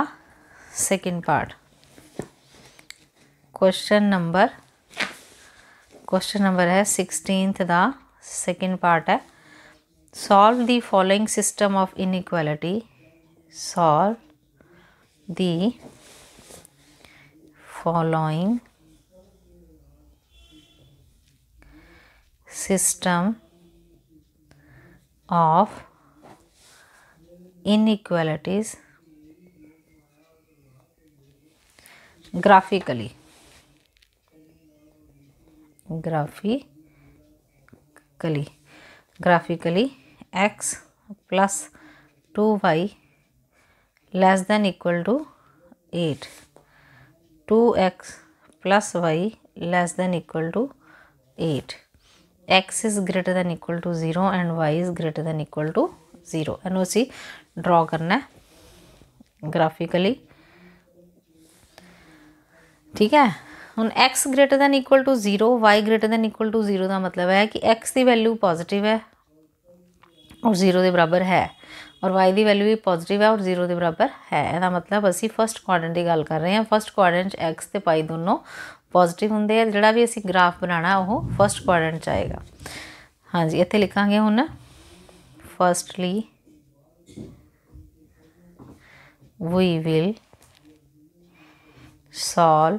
second part question number question number है सिक्सटींथ द सेकेंड पार्ट है solve the system of of inequality solve the following system of inequalities graphically graphically graphically x plus 2y less than equal to 8 2x plus y less than equal to 8 x is greater than equal to 0 and y is greater than equal to 0 and उसी draw करना है graphically ठीक है ਹੁਣ x greater than equal to 0 y greater than equal to 0 ਦਾ ਮਤਲਬ ਹੈ ਕਿ x ਦੀ ਵੈਲਿਊ ਪੋਜ਼ਿਟਿਵ ਹੈ ਔਰ 0 ਦੇ ਬਰਾਬਰ ਹੈ ਔਰ y ਦੀ ਵੈਲਿਊ ਵੀ ਪੋਜ਼ਿਟਿਵ ਹੈ ਔਰ 0 ਦੇ ਬਰਾਬਰ ਹੈ ਇਹਦਾ ਮਤਲਬ ਅਸੀਂ ਫਰਸਟ ਕੁਆਡਰੈਂਟ ਦੀ ਗੱਲ ਕਰ ਰਹੇ ਹਾਂ ਫਰਸਟ ਕੁਆਡਰੈਂਟ 'ਚ x ਤੇ y ਦੋਨੋਂ पॉजिटिव होंगे जोड़ा भी असी ग्राफ बना वह फस्ट क्वाडन आएगा हाँ जी इतने लिखा हूँ firstly we will solve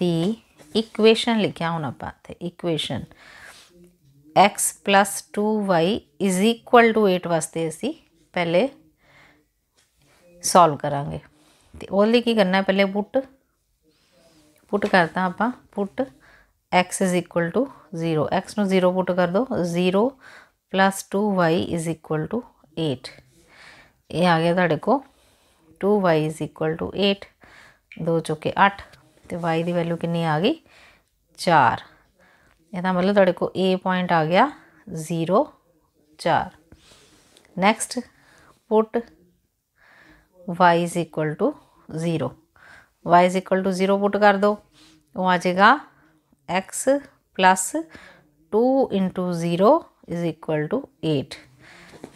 the equation लिखा हूँ आप equation x plus two y is equal to eight वास्ते असी पहले सॉल्व करा तो वो की करना पहले बुट पुट करता आप put x is equal to zero x में जीरो पुट कर दो zero plus two y is equal to eight ये आ गया थोड़े को two y is equal to eight दो चुके अठ तो वाई की वैल्यू कि आ गई चार यदा मतलब थोड़े को ए पॉइंट आ गया जीरो चार next put y is equal to zero y is equal to zero put कर दो वो आ जाएगा x plus two into zero is equal to eight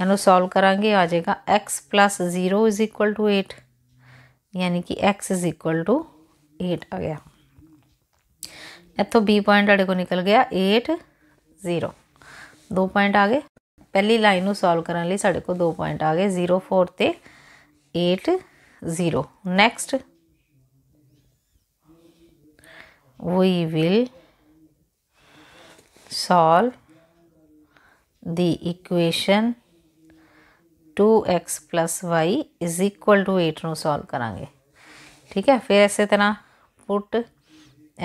यानी सॉल्व करा आ जाएगा x plus zero is equal to eight यानी कि x is equal to eight आ गया इतों बी पॉइंट आड़े को निकल गया एट जीरो दो पॉइंट आ गए पहली लाइन में सॉल्व करने साढ़े को दो पॉइंट आ गए जीरो फोर तो eight zero next we will solve the equation 2x plus y is equal to eight solve करा ठीक है फिर इस तरह put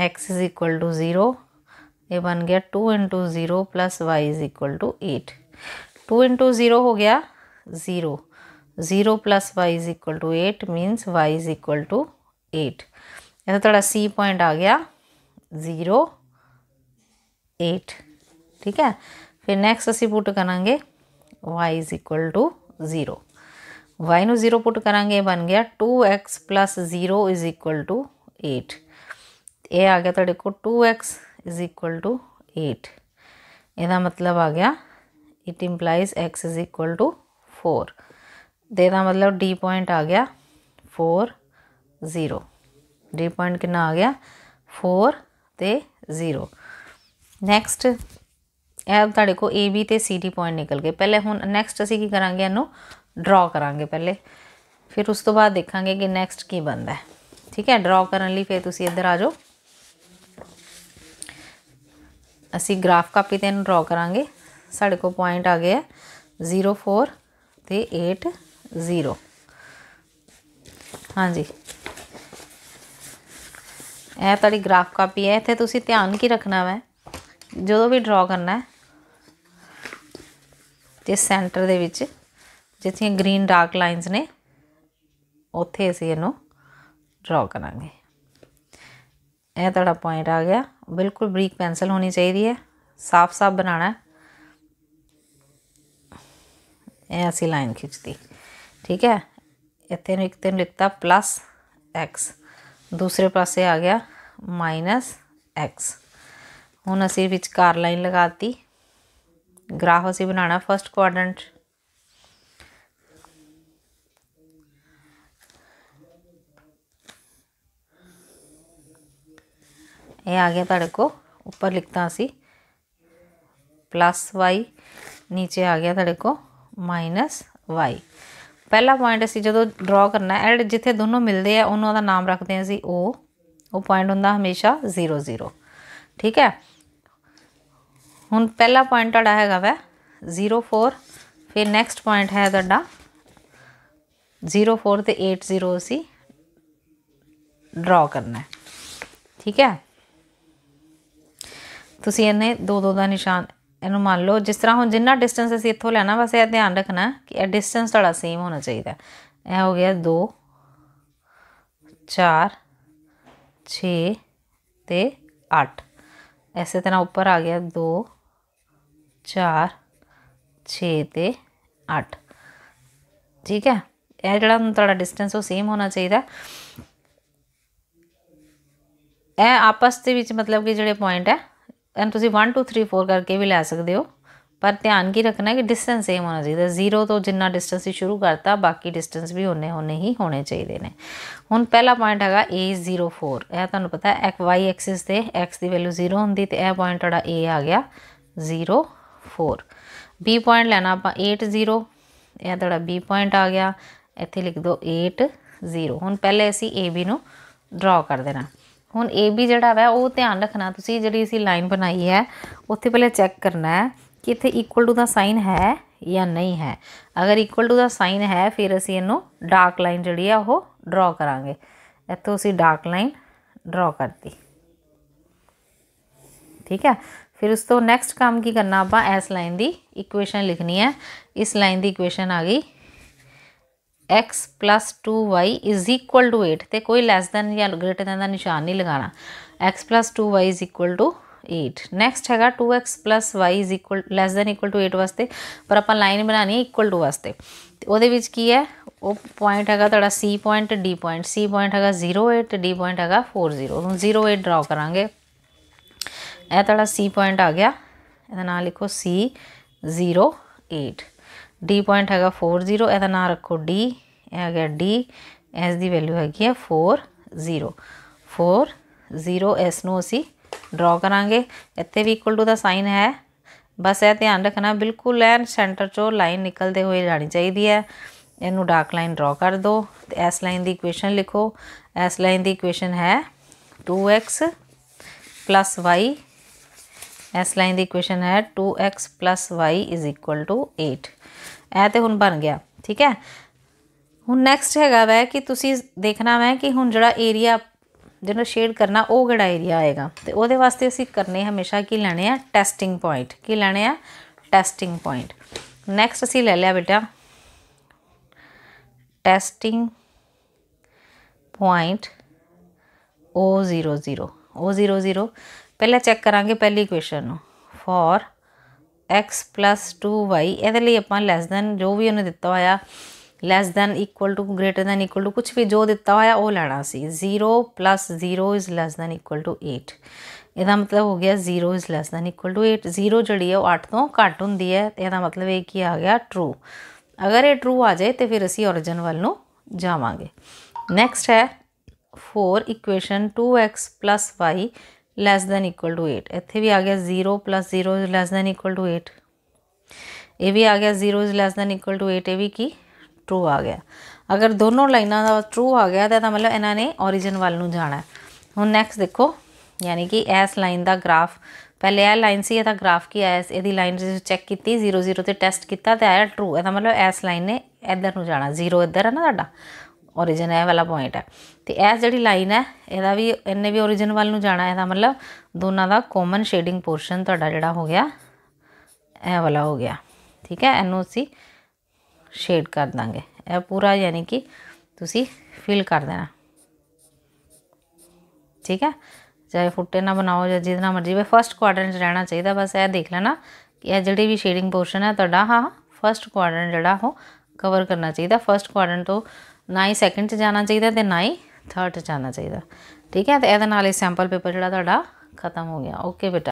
x is equal to zero ये बन गया two into zero plus y is equal to eight two into zero हो गया zero zero plus y is equal to eight means y is equal to eight ऐसा थोड़ा C point आ गया zero eight ठीक है फिर नैक्सट असी पुट करा y is equal to zero y zero put करा बन गया two x plus zero is equal to eight ये आ गया थोड़े को two x is equal to eight यदा मतलब आ गया it implies x is equal to four देता मतलब डी पॉइंट आ गया फोर जीरो डी पॉइंट कि आ गया फोर तो जीरो नैक्सट अब तेरे को बी तो सी डी पॉइंट निकल गए पहले हूँ नैक्सट असं की करा इन ड्रॉ करा पहले फिर उस तो बाद देखा कि नैक्सट की बनता है ठीक है ड्रॉ करने फिर तुम इधर आ जाओ असी ग्राफ कापी तेन ड्रॉ करा साढ़े को पॉइंट आ गया जीरो फोर तो एट जीरो हाँ जी ਇਹ ਤੁਹਾਡੀ ਗ੍ਰਾਫ ਕਾਪੀ ਹੈ ਇੱਥੇ ਤੁਸੀਂ ਧਿਆਨ ਕੀ ਰੱਖਣਾ ਹੈ ਜਦੋਂ ਵੀ ਡਰਾ ਕਰਨਾ ਹੈ ਤੇ ਸੈਂਟਰ ਦੇ ਵਿੱਚ ਜਿੱਥੇ ਗ੍ਰੀਨ ਡਾਰਕ ਲਾਈਨਸ ਨੇ ਉੱਥੇ ਅਸੀਂ ਇਹਨੂੰ ਡਰਾ ਕਰਾਂਗੇ ਇਹ ਤੁਹਾਡਾ ਪੁਆਇੰਟ ਆ ਗਿਆ ਬਿਲਕੁਲ ਬਰੀਕ ਪੈਨਸਲ ਹੋਣੀ ਚਾਹੀਦੀ ਹੈ ਸਾਫ਼-ਸਾਫ਼ ਬਣਾਣਾ ਇਹ ਅਸੀਂ ਲਾਈਨ ਖਿੱਚਦੀ ਠੀਕ ਹੈ ਇੱਥੇ ਨੂੰ ਇੱਕ ਤੇ ਲਿਖਤਾ ਪਲੱਸ ਐਕਸ दूसरे पास आ गया माइनस एक्स हूँ असी बिच कार लाइन लगाती ग्राफ असी बना फस्ट क्वाड्रेंट यह आ गया तेरे को उपर लिखता असी प्लस वाई नीचे आ गया तेरे को माइनस वाई ਪਹਿਲਾ ਪੁਆਇੰਟ ਅਸੀਂ ਜਦੋਂ ਡਰਾ ਕਰਨਾ ਐਡ ਜਿੱਥੇ ਦੋਨੋਂ ਮਿਲਦੇ ਆ ਉਹਨਾਂ ਦਾ ਨਾਮ ਰੱਖਦੇ ਆ ਅਸੀਂ O ਉਹ ਪੁਆਇੰਟ ਹੁੰਦਾ ਹਮੇਸ਼ਾ 00 ਠੀਕ ਹੈ ਹੁਣ ਪਹਿਲਾ ਪੁਆਇੰਟ ਤੁਹਾਡਾ ਹੈਗਾ ਵਾ 04 ਫਿਰ ਨੈਕਸਟ ਪੁਆਇੰਟ ਹੈ ਤੁਹਾਡਾ 04 ਤੇ 80 ਅਸੀਂ ਡਰਾ ਕਰਨਾ ਹੈ ਠੀਕ ਹੈ ਤੁਸੀਂ ਇਹਨੇ ਦੋ ਦੋ ਦਾ ਨਿਸ਼ਾਨ ਇਹਨੂੰ ਮੰਨ ਲਓ ਜਿਸ ਤਰ੍ਹਾਂ ਹੁਣ ਜਿੰਨਾ ਡਿਸਟੈਂਸ ਅਸੀਂ ਇੱਥੋਂ ਲੈਣਾ ਵਸੇ ਇਹ ਧਿਆਨ ਰੱਖਣਾ ਕਿ ਇਹ ਡਿਸਟੈਂਸ ਤੁਹਾਡਾ ਸੇਮ ਹੋਣਾ ਚਾਹੀਦਾ ਇਹ ਹੋ ਗਿਆ 2 4 6 ਤੇ 8 ਐਸੇ ਤਰ੍ਹਾਂ ਉੱਪਰ ਆ ਗਿਆ 2 4 6 ਤੇ 8 ਠੀਕ ਹੈ ਇਹ ਜਿਹੜਾ ਤੁਹਾਡਾ ਡਿਸਟੈਂਸ ਉਹ ਸੇਮ ਹੋਣਾ ਚਾਹੀਦਾ ਇਹ ਆਪਸ ਦੇ ਵਿੱਚ ਮਤਲਬ ਕਿ ਜਿਹੜੇ ਪੁਆਇੰਟ ਹੈ ਐਂਡ ਤੁਸੀਂ 1 2 3 4 ਕਰਕੇ ਵੀ ਲੈ ਸਕਦੇ ਹੋ ਪਰ ਧਿਆਨ ਕੀ ਰੱਖਣਾ ਕਿ ਡਿਸਟੈਂਸ ਸੇਮ ਹੋਣਾ ਚਾਹੀਦਾ ਜ਼ੀਰੋ ਤੋਂ ਜਿੰਨਾ ਡਿਸਟੈਂਸ ਹੀ ਸ਼ੁਰੂ ਕਰਤਾ ਬਾਕੀ ਡਿਸਟੈਂਸ ਵੀ ਉਹਨੇ ਹੋਣੇ ਹੀ ਹੋਣੇ ਚਾਹੀਦੇ ਨੇ ਹੁਣ ਪਹਿਲਾ ਪੁਆਇੰਟ ਹੈਗਾ A04 ਇਹ ਤੁਹਾਨੂੰ ਪਤਾ ਹੈ y ਐਕਸਿਸ ਤੇ x ਦੀ ਵੈਲਿਊ 0 ਹੁੰਦੀ ਤੇ ਇਹ ਪੁਆਇੰਟ ਤੁਹਾਡਾ A ਆ ਗਿਆ 04 B ਪੁਆਇੰਟ ਲੈਣਾ ਆਪਾਂ 80 ਇਹ ਤੁਹਾਡਾ B ਪੁਆਇੰਟ ਆ ਗਿਆ ਇੱਥੇ ਲਿਖ ਦਿਓ 80 ਹੁਣ ਪਹਿਲੇ ਅਸੀਂ AB ਨੂੰ ਡਰਾ ਕਰ ਦੇਣਾ हूँ ए बी जोड़ा वै वह ध्यान रखना तुम्हें जी असी लाइन बनाई है उत्तर पहले चैक करना है कि इतने इक्वल टू का साइन है या नहीं है अगर इक्वल टू का साइन है फिर असी इनू डार्क लाइन जी ड्रॉ करा इतों असी डार्क लाइन ड्रॉ करती ठीक है फिर उस तो नैक्सट काम की करना आप लाइन की इक्ुएशन लिखनी है इस लाइन की इक्ुएशन आ गई x 2y is equal to 8 ਤੇ ਕੋਈ ਲੈਸ ਦੈਨ ਜਾਂ ਗ੍ਰੇਟਰ ਦੈਨ ਦਾ ਨਿਸ਼ਾਨ ਨਹੀਂ ਲਗਾਣਾ x 2y is equal to 8 next ਹੈਗਾ 2x y is equal less than equal to 8 ਵਾਸਤੇ ਪਰ ਆਪਾਂ ਲਾਈਨ ਬਣਾਣੀ ਹੈ ਇਕੁਅਲ ਟੂ ਵਾਸਤੇ ਤੇ ਉਹਦੇ ਵਿੱਚ ਕੀ ਹੈ ਉਹ ਪੁਆਇੰਟ ਹੈਗਾ ਤੁਹਾਡਾ C point D point C point ਹੈਗਾ 08 D ਪੁਆਇੰਟ ਹੈਗਾ 40 ਹੁਣ 08 ਡਰਾ ਕਰਾਂਗੇ ਇਹ ਤੁਹਾਡਾ C ਪੁਆਇੰਟ ਆ ਗਿਆ ਇਹਦਾ ਨਾਮ ਲਿਖੋ C 08 D ਪੁਆਇੰਟ ਹੈਗਾ 40 ਇਹਦਾ ਨਾਮ ਰੱਖੋ D अगर डी एस की वैल्यू हैगी है फोर जीरो फोर जीरो एस नी ड्रॉ करा इतने भी इक्वल टू का साइन है बस यह ध्यान रखना बिल्कुल एन सेंटर चो लाइन निकलते हुए जानी चाहिए है इनू डार्क लाइन ड्रॉ कर दो एस लाइन की इक्वेशन लिखो एस लाइन की इक्वेशन है टू एक्स प्लस वाई एस लाइन की इक्वेशन है two x plus y is equal to eight ए तो हूँ बन गया ठीक है ਹੁਣ ਨੈਕਸਟ ਹੈਗਾ ਵੈ ਕਿ ਤੁਸੀਂ ਦੇਖਣਾ ਵੈ ਕਿ ਹੁਣ ਜਿਹੜਾ ਏਰੀਆ ਜਿਹਨੂੰ ਸ਼ੇਡ ਕਰਨਾ ਉਹ ਕਿਹੜਾ ਏਰੀਆ ਆਏਗਾ ਤੇ ਉਹਦੇ ਵਾਸਤੇ ਅਸੀਂ ਕਰਨੇ ਹਮੇਸ਼ਾ ਕੀ ਲੈਣੇ ਆ ਟੈਸਟਿੰਗ ਪੁਆਇੰਟ ਕੀ ਲੈਣੇ ਆ ਟੈਸਟਿੰਗ ਪੁਆਇੰਟ ਨੈਕਸਟ ਅਸੀਂ ਲੈ ਲਿਆ ਬੇਟਾ ਟੈਸਟਿੰਗ ਪੁਆਇੰਟ O00 O00 ਪਹਿਲਾਂ ਚੈੱਕ ਕਰਾਂਗੇ ਪਹਿਲੀ ਇਕੁਏਸ਼ਨ ਨੂੰ ਫੋਰ x 2y ਇਹਦੇ ਲਈ ਆਪਾਂ ਲੈਸ ਦੈਨ ਜੋ ਵੀ ਉਹਨੇ ਦਿੱਤਾ ਹੋਇਆ less than equal to greater than equal to कुछ भी जो दिता हुआ वह लैना सी zero plus zero is less than equal to eight यद मतलब हो गया zero is less than equal to eight zero जी अठ तो घट हूँ यदा तो मतलब ये कि आ गया ट्रू अगर ये ट्रू आ जाए तो फिर असी ओरिजन वालों जावे नैक्सट है four equation two x plus y less than equal to eight इतने भी आ गया zero plus zero is less than equal to eight ये भी आ गया zero is less than equal to eight ये भी की ਟਰੂ ਆ ਗਿਆ ਅਗਰ ਦੋਨੋਂ ਲਾਈਨਾਂ ਦਾ ਟਰੂ ਆ ਗਿਆ ਤਾਂ ਮਤਲਬ ਇਹਨਾਂ ਨੇ origin ਵੱਲ ਨੂੰ ਜਾਣਾ ਹੁਣ ਨੈਕਸਟ ਦੇਖੋ ਯਾਨੀ ਕਿ ਇਸ ਲਾਈਨ ਦਾ ਗ੍ਰਾਫ ਪਹਿਲੇ ਇਹ ਲਾਈਨ ਸੀ ਇਹਦਾ ਗ੍ਰਾਫ ਕੀ ਆਇਆ ਇਹਦੀ ਲਾਈਨ ਜੇ ਚੈੱਕ ਕੀਤੀ 00 ਤੇ ਟੈਸਟ ਕੀਤਾ ਤੇ ਆਇਆ ਟਰੂ ਇਹਦਾ ਮਤਲਬ ਇਸ ਲਾਈਨ ਨੇ ਇੱਧਰ ਨੂੰ ਜਾਣਾ 0 ਇੱਧਰ ਹੈ ਨਾ ਤੁਹਾਡਾ origin ਇਹ ਵਾਲਾ ਪੁਆਇੰਟ ਹੈ ਤੇ ਇਹ ਜਿਹੜੀ ਲਾਈਨ ਹੈ ਇਹਦਾ ਵੀ ਇਹਨੇ ਵੀ origin ਵੱਲ ਨੂੰ ਜਾਣਾ ਇਹਦਾ ਮਤਲਬ ਦੋਨਾਂ ਦਾ ਕਾਮਨ ਸ਼ੇਡਿੰਗ ਪੋਰਸ਼ਨ ਤੁਹਾਡਾ ਜਿਹੜਾ ਹੋ ਗਿਆ ਇਹ ਵਾਲਾ ਹੋ ਗਿਆ ਠੀਕ ਹੈ ਇਹਨੂੰ ਅਸੀਂ शेड कर देंगे यह पूरा यानी कि तुम फिल कर देना ठीक है चाहे फुटे ना बनाओ या जितना मर्जी वे फस्ट क्वाडर रहना चाहिए बस यह देख लेना कि यह जी भी शेडिंग पोर्शन है तोड़ा हाँ फस्ट क्वाडर जोड़ा वो कवर करना चाहिए फस्ट क्वाडर तो ना ही सैकेंड जाना चाहिए तो ना ही थर्ड जाना चाहिए ठीक है तो यह सैंपल पेपर जोड़ा तो खत्म हो गया ओके बेटा